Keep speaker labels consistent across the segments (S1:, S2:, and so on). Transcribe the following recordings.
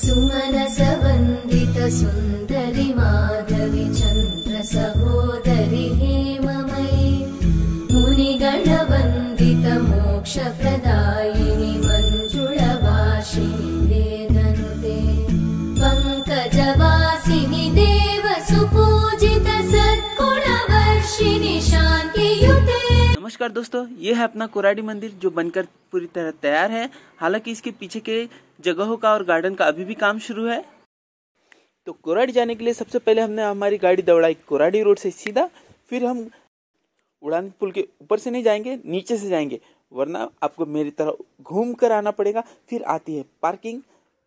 S1: सुमनसवन्दितसुन्दरि माधवि चन्द्रसहोदरि हेममयि मुनिगढवन्दित मोक्ष नमस्कार दोस्तों ये है अपना कोराडी मंदिर जो बनकर पूरी तरह तैयार है हालांकि इसके पीछे के जगहों का और गार्डन का अभी भी काम शुरू है तो कोराडी जाने के लिए सबसे पहले हमने हमारी गाड़ी दौड़ाई कोराडी रोड से सीधा फिर हम उड़ान पुल के ऊपर से नहीं जाएंगे नीचे से जाएंगे वरना आपको मेरी तरह घूम कर आना पड़ेगा फिर आती है पार्किंग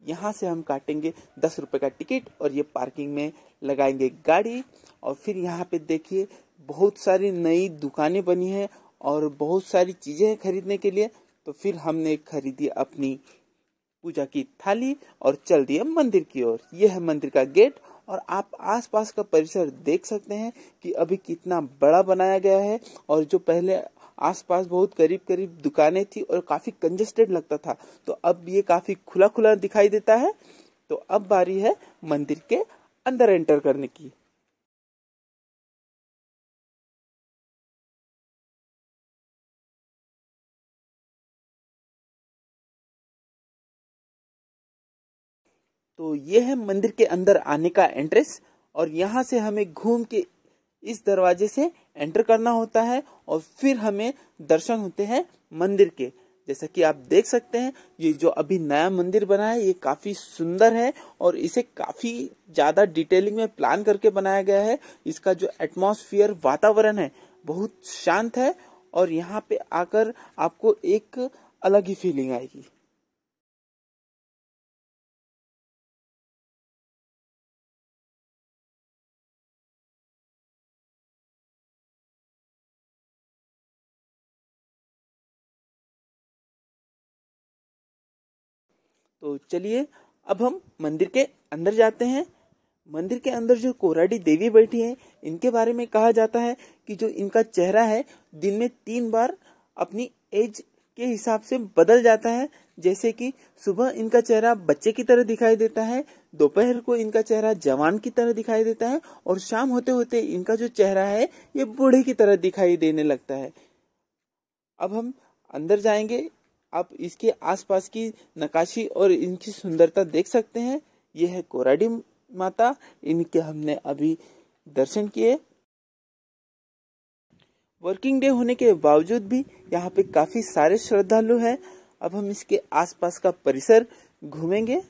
S1: यहाँ से हम काटेंगे दस रुपये का टिकट और ये पार्किंग में लगाएंगे गाड़ी और फिर यहाँ पे देखिए बहुत सारी नई दुकानें बनी हैं और बहुत सारी चीज़ें हैं खरीदने के लिए तो फिर हमने खरीदी अपनी पूजा की थाली और चल दिया मंदिर की ओर यह है मंदिर का गेट और आप आसपास का परिसर देख सकते हैं कि अभी कितना बड़ा बनाया गया है और जो पहले आसपास बहुत करीब करीब दुकानें थी और काफ़ी कंजस्टेड लगता था तो अब ये काफ़ी खुला खुला
S2: दिखाई देता है तो अब बारी है मंदिर के अंदर एंटर करने की तो ये है मंदिर के अंदर आने का एंट्रेंस और यहाँ से
S1: हमें घूम के इस दरवाजे से एंटर करना होता है और फिर हमें दर्शन होते हैं मंदिर के जैसा कि आप देख सकते हैं ये जो अभी नया मंदिर बना है ये काफ़ी सुंदर है और इसे काफ़ी ज़्यादा डिटेलिंग में प्लान करके बनाया गया है इसका जो एटमोसफियर वातावरण है बहुत शांत है और यहाँ
S2: पे आकर आपको एक अलग ही फीलिंग आएगी तो चलिए अब हम मंदिर के अंदर जाते हैं मंदिर के अंदर जो कोराडी देवी
S1: बैठी हैं इनके बारे में कहा जाता है कि जो इनका चेहरा है दिन में तीन बार अपनी एज के हिसाब से बदल जाता है जैसे कि सुबह इनका चेहरा बच्चे की तरह दिखाई देता है दोपहर को इनका चेहरा जवान की तरह दिखाई देता है और शाम होते होते इनका जो चेहरा है ये बूढ़े की तरह दिखाई देने लगता है अब हम अंदर जाएंगे आप इसके आसपास की नकाशी और इनकी सुंदरता देख सकते हैं ये है कोराडी माता इनके हमने अभी दर्शन किए वर्किंग डे होने के बावजूद भी
S2: यहाँ पे काफी सारे श्रद्धालु हैं अब हम इसके आसपास का परिसर घूमेंगे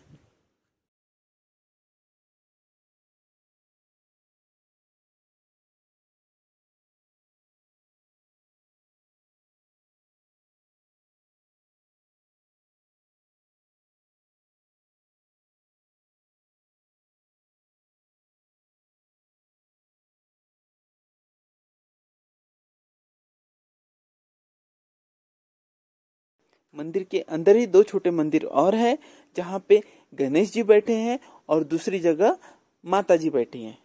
S2: मंदिर के अंदर ही दो छोटे मंदिर और है जहाँ पे गणेश जी बैठे हैं और दूसरी जगह माता जी बैठी हैं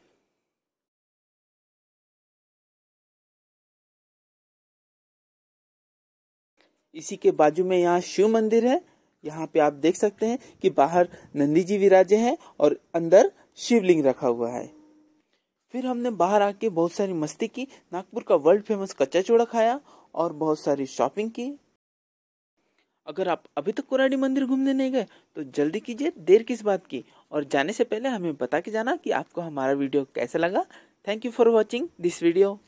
S2: इसी के बाजू में यहाँ शिव मंदिर है यहाँ पे आप देख सकते हैं कि
S1: बाहर नंदी जी विराजे हैं और अंदर शिवलिंग रखा हुआ है फिर हमने बाहर आके बहुत सारी मस्ती की नागपुर का वर्ल्ड फेमस कच्चा चूड़ा खाया और बहुत सारी शॉपिंग की अगर आप अभी तक कोराडी मंदिर घूमने नहीं गए तो जल्दी कीजिए देर किस बात की और जाने से पहले हमें बता के जाना कि आपको हमारा वीडियो कैसा लगा
S2: thank you for watching this video